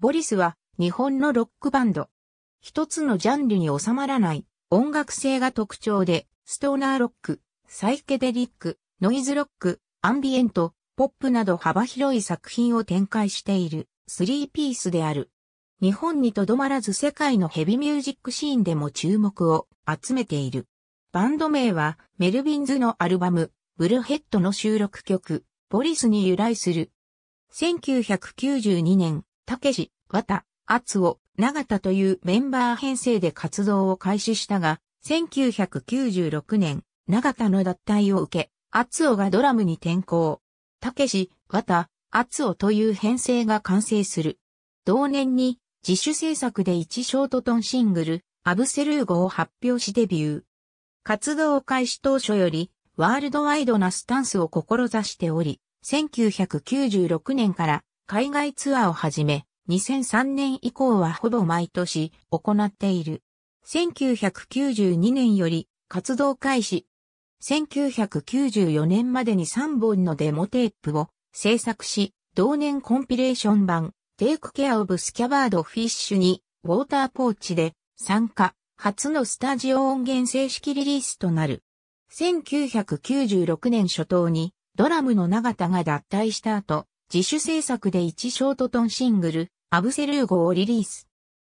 ボリスは日本のロックバンド。一つのジャンルに収まらない音楽性が特徴で、ストーナーロック、サイケデリック、ノイズロック、アンビエント、ポップなど幅広い作品を展開しているスリーピースである。日本にとどまらず世界のヘビミュージックシーンでも注目を集めている。バンド名はメルビンズのアルバム、ブルヘッドの収録曲、ボリスに由来する。1992年、たけし、わた、あつお、長田というメンバー編成で活動を開始したが、1996年、長田の脱退を受け、あつおがドラムに転向。たけし、わた、あつおという編成が完成する。同年に、自主制作で1ショートトンシングル、アブセルーゴを発表しデビュー。活動開始当初より、ワールドワイドなスタンスを志しており、1996年から海外ツアーをはじめ、2003年以降はほぼ毎年行っている。1992年より活動開始。1994年までに3本のデモテープを制作し、同年コンピレーション版 Take Care of Scabbard Fish にウォーターポーチで参加、初のスタジオ音源正式リリースとなる。1996年初頭にドラムの永田が脱退した後、自主制作で1ショートトンシングル、アブセルーゴをリリース。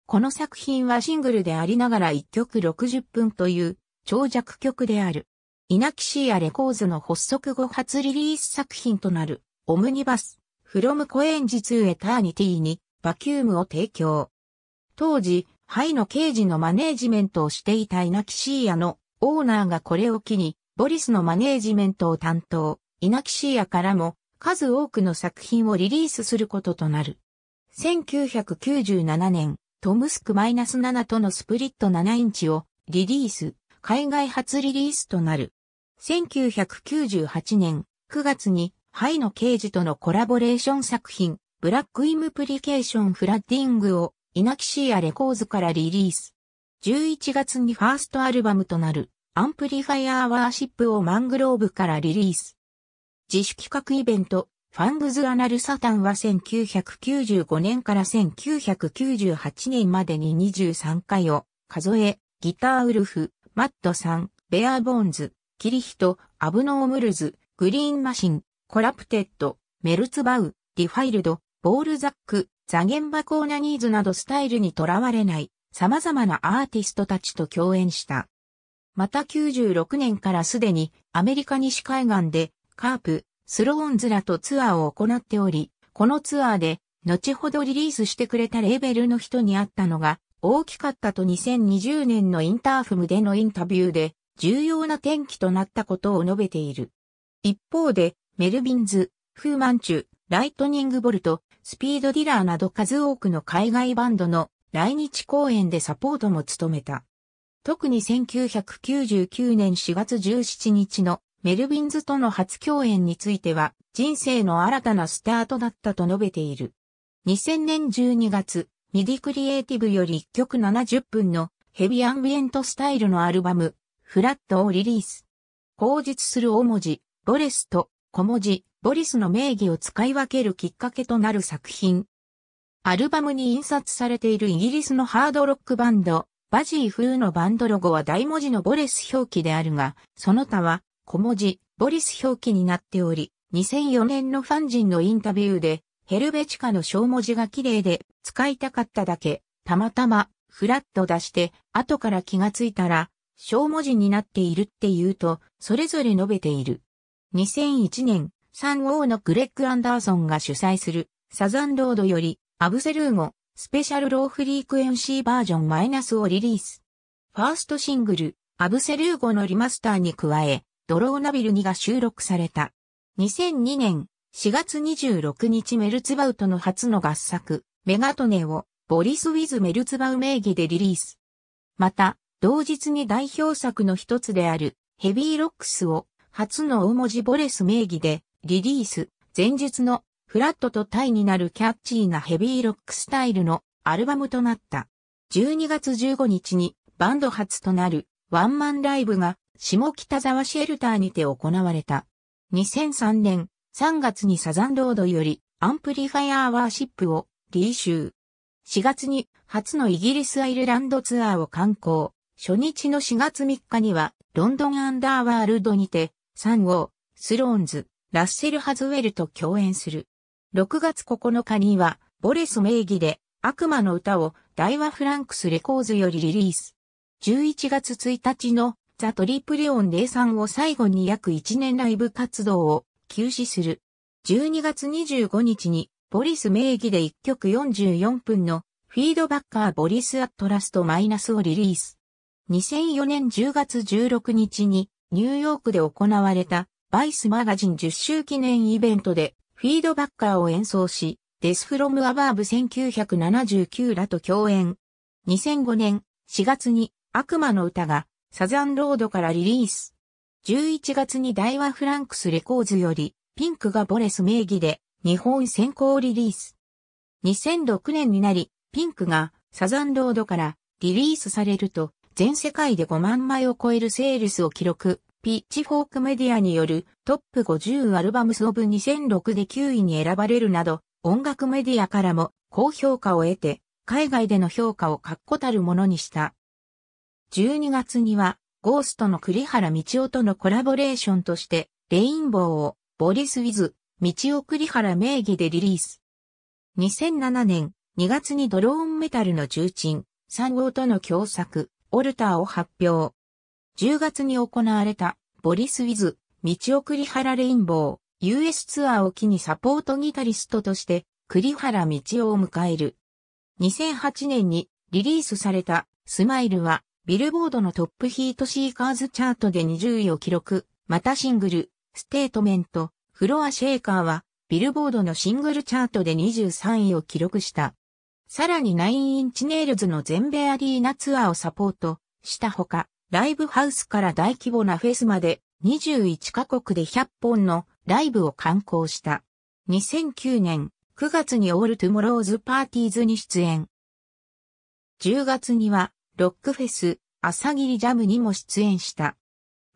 この作品はシングルでありながら1曲60分という長尺曲である。イナキシーアレコーズの発足後初リリース作品となる、オムニバス、フロムコエンジツーエターニティに、バキュームを提供。当時、ハイの刑事のマネージメントをしていたイナキシーアのオーナーがこれを機に、ボリスのマネージメントを担当、イナキシーアからも、数多くの作品をリリースすることとなる。1997年、トムスクマイナス -7 とのスプリット7インチをリリース、海外初リリースとなる。1998年9月にハイの刑事とのコラボレーション作品、ブラックイムプリケーションフラッディングをイナキシアレコーズからリリース。11月にファーストアルバムとなるアンプリファイアーワーシップをマングローブからリリース。自主企画イベント、ファングズ・アナル・サタンは1995年から1998年までに23回を数え、ギター・ウルフ、マットさん、ベアボーンズ、キリヒト、アブノー・ムルズ、グリーン・マシン、コラプテッド、メルツバウ、ディファイルド、ボールザック、ザゲンバコーナニーズなどスタイルにとらわれない様々なアーティストたちと共演した。また96年からすでにアメリカ西海岸でカープ、スローンズらとツアーを行っており、このツアーで、後ほどリリースしてくれたレーベルの人に会ったのが、大きかったと2020年のインターフムでのインタビューで、重要な転機となったことを述べている。一方で、メルビンズ、フーマンチュ、ライトニングボルト、スピードディラーなど数多くの海外バンドの来日公演でサポートも務めた。特に1999年4月17日のメルヴィンズとの初共演については、人生の新たなスタートだったと述べている。2000年12月、ミディクリエイティブより1曲70分のヘビアンビエントスタイルのアルバム、フラットをリリース。口述する大文字、ボレスと小文字、ボリスの名義を使い分けるきっかけとなる作品。アルバムに印刷されているイギリスのハードロックバンド、バジー風のバンドロゴは大文字のボレス表記であるが、その他は小文字、ボリス表記になっており、2004年のファン人のインタビューで、ヘルベチカの小文字が綺麗で使いたかっただけ、たまたまフラッと出して、後から気がついたら、小文字になっているって言うと、それぞれ述べている。2001年、三王のグレッグ・アンダーソンが主催する、サザンロードより、アブセルーゴ、スペシャルローフリークエンシーバージョンマイナスをリリース。ファーストシングル、アブセルーゴのリマスターに加え、ドローナビル2が収録された。2002年4月26日メルツバウトの初の合作、メガトネをボリス・ウィズ・メルツバウ名義でリリース。また、同日に代表作の一つであるヘビーロックスを初の大文字ボレス名義でリリース。前日のフラットとタイになるキャッチーなヘビーロックスタイルのアルバムとなった。12月15日にバンド初となるワンマンライブが下北沢シェルターにて行われた。2003年3月にサザンロードよりアンプリファイアーワーシップをリーシュー。4月に初のイギリスアイルランドツアーを観光。初日の4月3日にはロンドンアンダーワールドにて3号スローンズ、ラッセル・ハズウェルと共演する。6月9日にはボレス名義で悪魔の歌を大和フランクスレコーズよりリリース。11月1日のザ・トリプレオン03を最後に約1年ライブ活動を休止する。12月25日にボリス名義で1曲44分のフィードバッカーボリスアットラストマイナスをリリース。2004年10月16日にニューヨークで行われたバイスマガジン10周記念イベントでフィードバッカーを演奏し、デスフロムアバーブ1979らと共演。2005年4月に悪魔の歌がサザンロードからリリース。11月に大和フランクスレコーズより、ピンクがボレス名義で、日本先行リリース。2006年になり、ピンクがサザンロードからリリースされると、全世界で5万枚を超えるセールスを記録。ピッチフォークメディアによるトップ50アルバムスオブ2006で9位に選ばれるなど、音楽メディアからも高評価を得て、海外での評価を確固たるものにした。12月には、ゴーストの栗原道夫とのコラボレーションとして、レインボーを、ボリス・ウィズ、道夫栗原名義でリリース。2007年2月にドローンメタルの重鎮、3号との共作、オルターを発表。10月に行われた、ボリス・ウィズ、道夫栗原レインボー、US ツアーを機にサポートギタリストとして、栗原道夫を迎える。2008年にリリースされた、スマイルは、ビルボードのトップヒートシーカーズチャートで20位を記録、またシングル、ステートメント、フロアシェイカーは、ビルボードのシングルチャートで23位を記録した。さらに9インチネイルズの全米アリーナツアーをサポートしたほか、ライブハウスから大規模なフェスまで21カ国で100本のライブを観光した。2009年9月にオールトゥモローズパーティーズに出演。10月にはロックフェス、朝霧ジャムにも出演した。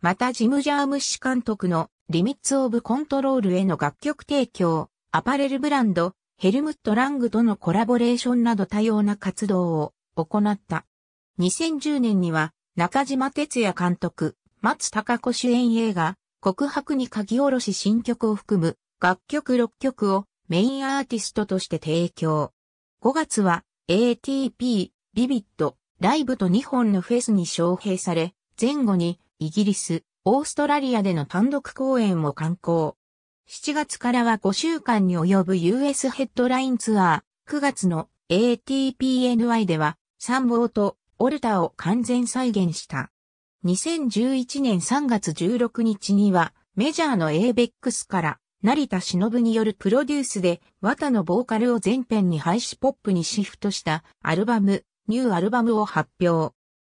またジム・ジャーム氏監督のリミッツ・オブ・コントロールへの楽曲提供、アパレルブランド、ヘルムット・ラングとのコラボレーションなど多様な活動を行った。2010年には中島哲也監督、松高子主演映画、告白に鍵下ろし新曲を含む楽曲6曲をメインアーティストとして提供。5月は ATP、ビビット、ライブと2本のフェスに招聘され、前後にイギリス、オーストラリアでの単独公演を観光。7月からは5週間に及ぶ US ヘッドラインツアー、9月の ATPNY では、参謀とオルタを完全再現した。2011年3月16日には、メジャーの ABEX から、成田忍によるプロデュースで、綿のボーカルを全編に廃止ポップにシフトしたアルバム、ニューアルバムを発表。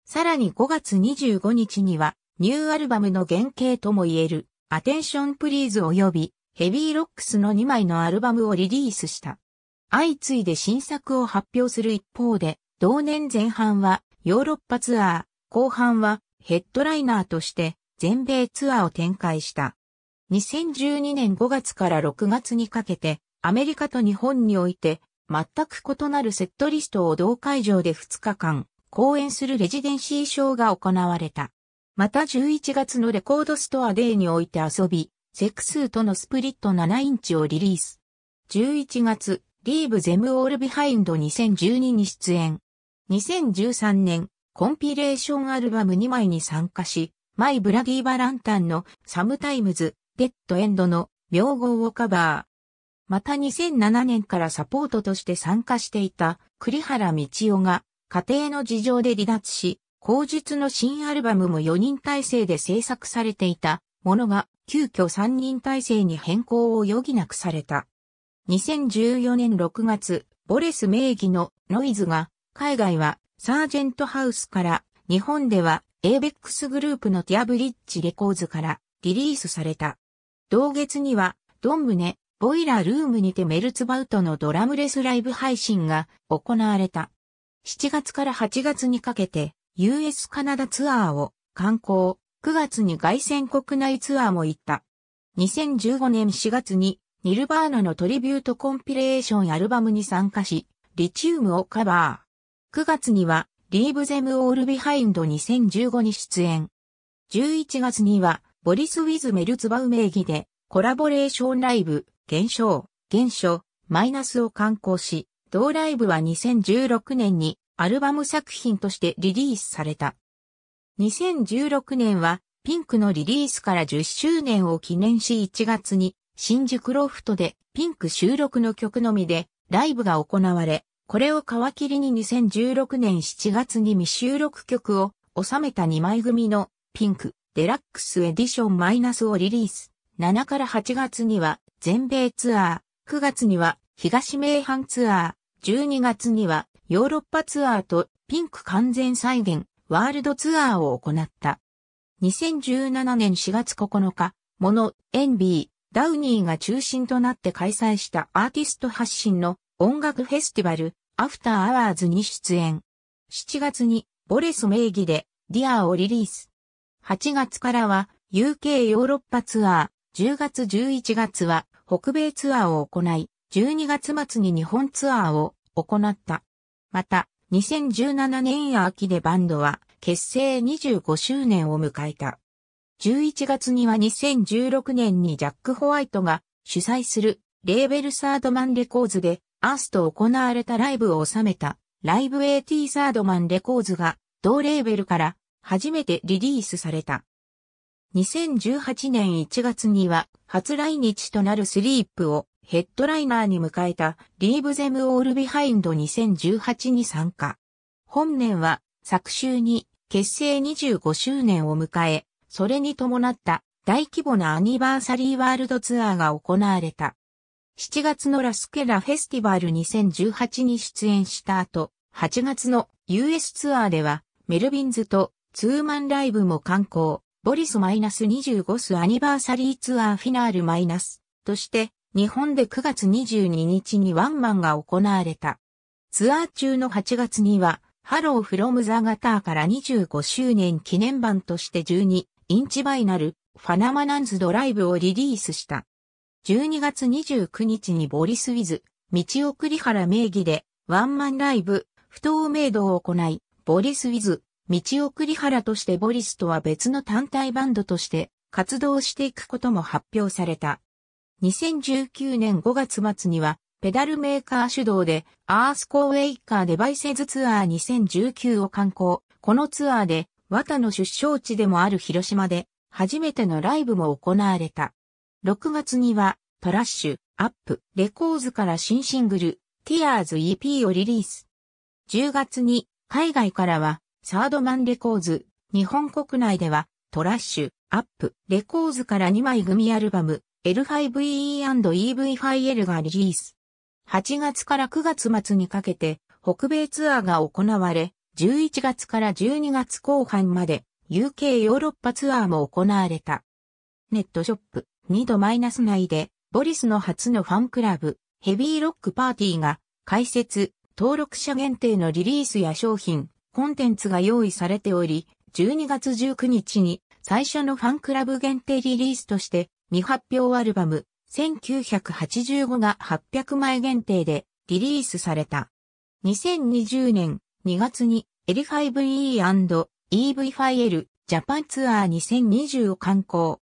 さらに5月25日には、ニューアルバムの原型とも言える、アテンションプリーズ及び、ヘビーロックスの2枚のアルバムをリリースした。相次いで新作を発表する一方で、同年前半はヨーロッパツアー、後半はヘッドライナーとして全米ツアーを展開した。2012年5月から6月にかけてアメリカと日本において全く異なるセットリストを同会場で2日間、公演するレジデンシーショーが行われた。また11月のレコードストアデーにおいて遊び、セクスーとのスプリット7インチをリリース。11月、リーブゼムオールビハインド2012に出演。2013年、コンピレーションアルバム2枚に参加し、マイ・ブラディ・バランタンのサムタイムズ、デッド・エンドの名号をカバー。また2007年からサポートとして参加していた栗原道夫が家庭の事情で離脱し、後述の新アルバムも4人体制で制作されていたものが急遽3人体制に変更を余儀なくされた。2014年6月、ボレス名義のノイズが海外はサージェントハウスから日本ではエーベックスグループのティアブリッジレコーズからリリースされた。同月にはドンムネ、ボイラールームにてメルツバウトのドラムレスライブ配信が行われた。7月から8月にかけて US カナダツアーを観光、9月に外線国内ツアーも行った。2015年4月にニルバーナのトリビュートコンピレーションアルバムに参加し、リチウムをカバー。9月には、リーブゼム・オール・ビハインド2015に出演。11月には、ボリス・ウィズ・メルツバウ名義で、コラボレーションライブ、減少、減少、マイナスを刊行し、同ライブは2016年にアルバム作品としてリリースされた。2016年はピンクのリリースから10周年を記念し1月に新宿ロフトでピンク収録の曲のみでライブが行われ、これを皮切りに2016年7月に未収録曲を収めた2枚組のピンクデラックスエディションマイナスをリリース。7から8月には全米ツアー、9月には東名阪ツアー、12月にはヨーロッパツアーとピンク完全再現、ワールドツアーを行った。2017年4月9日、モノ、エンビー、ダウニーが中心となって開催したアーティスト発信の音楽フェスティバル、アフターアワーズに出演。7月に、ボレス名義で、ディアーをリリース。8月からは、UK ヨーロッパツアー、10月11月は、北米ツアーを行い、12月末に日本ツアーを行った。また、2017年秋でバンドは結成25周年を迎えた。11月には2016年にジャック・ホワイトが主催するレーベルサードマンレコーズでアースと行われたライブを収めたライブ AT サードマンレコーズが同レーベルから初めてリリースされた。2018年1月には初来日となるスリープをヘッドライナーに迎えたリーブゼムオールビハインド2018に参加。本年は昨週に結成25周年を迎え、それに伴った大規模なアニバーサリーワールドツアーが行われた。7月のラスケラフェスティバル2018に出演した後、8月の US ツアーではメルビンズとツーマンライブも観光。ボリス -25 スアニバーサリーツアーフィナールマイナスとして、日本で9月22日にワンマンが行われた。ツアー中の8月には、ハローフロムザガターから25周年記念版として12インチバイナルファナマナンズドライブをリリースした。12月29日にボリスウィズ、道送り原名義でワンマンライブ、不透明度を行い、ボリスウィズ、道送り原としてボリスとは別の単体バンドとして活動していくことも発表された。2019年5月末には、ペダルメーカー主導で、アースコーウェイカーデバイセズツアー2019を観光。このツアーで、タの出生地でもある広島で、初めてのライブも行われた。6月には、トラッシュ、アップ、レコーズから新シングル、ティアーズ EP をリリース。10月に、海外からは、サードマンレコーズ、日本国内では、トラッシュ、アップ、レコーズから2枚組アルバム、L5EE&EV5L がリリース。8月から9月末にかけて、北米ツアーが行われ、11月から12月後半まで、UK ヨーロッパツアーも行われた。ネットショップ、2度マイナス内で、ボリスの初のファンクラブ、ヘビーロックパーティーが、開設、登録者限定のリリースや商品、コンテンツが用意されており、12月19日に最初のファンクラブ限定リリースとして未発表アルバム1985が800枚限定でリリースされた。2020年2月に L5E&EV ファイエルジャパンツアー2020を観光。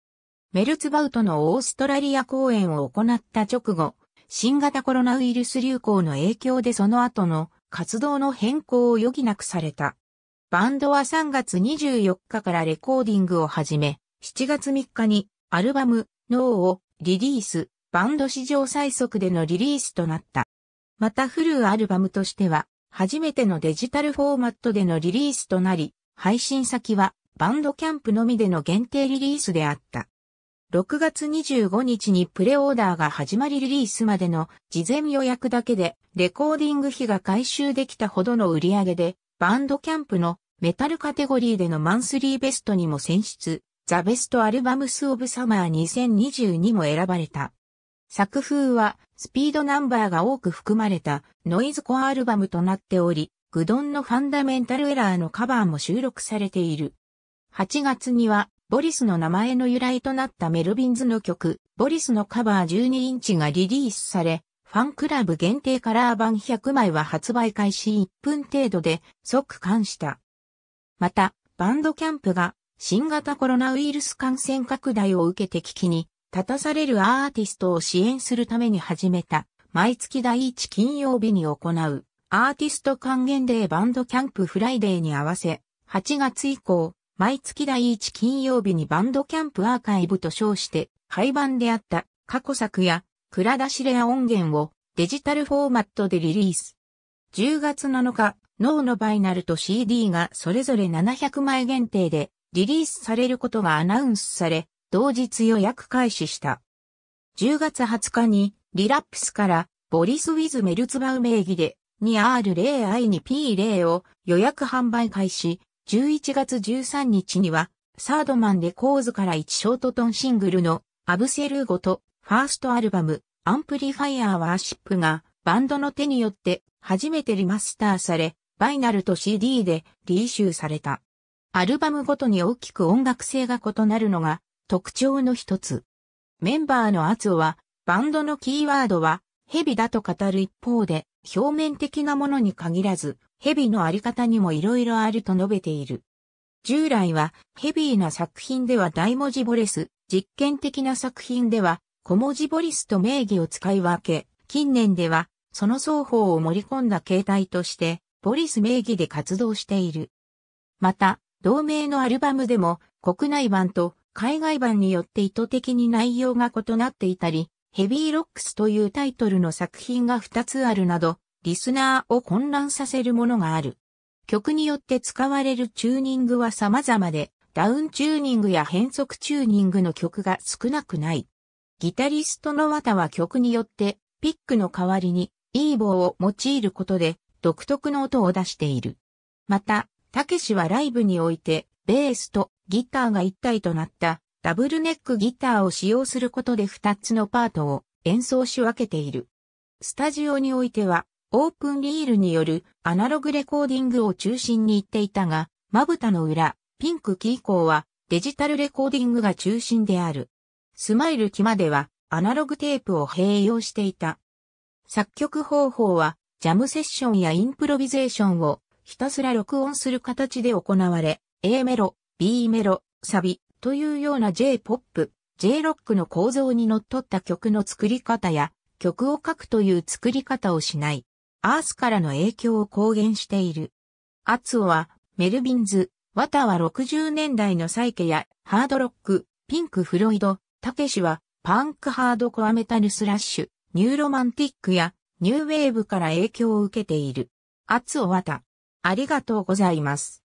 メルツバウトのオーストラリア公演を行った直後、新型コロナウイルス流行の影響でその後の活動の変更を余儀なくされた。バンドは3月24日からレコーディングを始め、7月3日にアルバム、ノーをリリース、バンド史上最速でのリリースとなった。またフルアルバムとしては、初めてのデジタルフォーマットでのリリースとなり、配信先はバンドキャンプのみでの限定リリースであった。6月25日にプレオーダーが始まりリリースまでの事前予約だけでレコーディング費が回収できたほどの売り上げでバンドキャンプのメタルカテゴリーでのマンスリーベストにも選出、ザ・ベスト・アルバムス・オブ・サマー2022も選ばれた。作風はスピードナンバーが多く含まれたノイズコアアルバムとなっており、グドンのファンダメンタルエラーのカバーも収録されている。8月にはボリスの名前の由来となったメルビンズの曲、ボリスのカバー12インチがリリースされ、ファンクラブ限定カラー版100枚は発売開始1分程度で即完した。また、バンドキャンプが新型コロナウイルス感染拡大を受けて危機に立たされるアーティストを支援するために始めた毎月第1金曜日に行うアーティスト還元デーバンドキャンプフライデーに合わせ8月以降毎月第1金曜日にバンドキャンプアーカイブと称して廃盤であった過去作や蔵出しレア音源をデジタルフォーマットでリリース。10月7日、脳のバイナルと CD がそれぞれ700枚限定でリリースされることがアナウンスされ、同日予約開始した。10月20日にリラップスからボリス・ウィズ・メルツバウ名義で 2R0i に P0 を予約販売開始、11月13日には、サードマンレコーズから1ショートトンシングルのアブセルーゴとファーストアルバムアンプリファイアーワーシップがバンドの手によって初めてリマスターされ、バイナルと CD でリーされた。アルバムごとに大きく音楽性が異なるのが特徴の一つ。メンバーのアツオは、バンドのキーワードは、ヘビだと語る一方で、表面的なものに限らず、ヘーのあり方にもいろいろあると述べている。従来はヘビーな作品では大文字ボレス、実験的な作品では小文字ボリスと名義を使い分け、近年ではその双方を盛り込んだ形態としてボリス名義で活動している。また、同名のアルバムでも国内版と海外版によって意図的に内容が異なっていたり、ヘビーロックスというタイトルの作品が2つあるなど、リスナーを混乱させるものがある。曲によって使われるチューニングは様々で、ダウンチューニングや変速チューニングの曲が少なくない。ギタリストの綿は曲によってピックの代わりにイーボーを用いることで独特の音を出している。また、たけしはライブにおいてベースとギターが一体となったダブルネックギターを使用することで2つのパートを演奏し分けている。スタジオにおいてはオープンリールによるアナログレコーディングを中心に言っていたが、まぶたの裏、ピンクキー以降はデジタルレコーディングが中心である。スマイル期まではアナログテープを併用していた。作曲方法はジャムセッションやインプロビゼーションをひたすら録音する形で行われ、A メロ、B メロ、サビというような J-POP、J-ROCK の構造にのっとった曲の作り方や曲を書くという作り方をしない。アースからの影響を公言している。アツオは、メルビンズ、ワタは60年代のサイケや、ハードロック、ピンク・フロイド、タケシは、パンク・ハードコアメタルスラッシュ、ニューロマンティックや、ニューウェーブから影響を受けている。アツオワタ。ありがとうございます。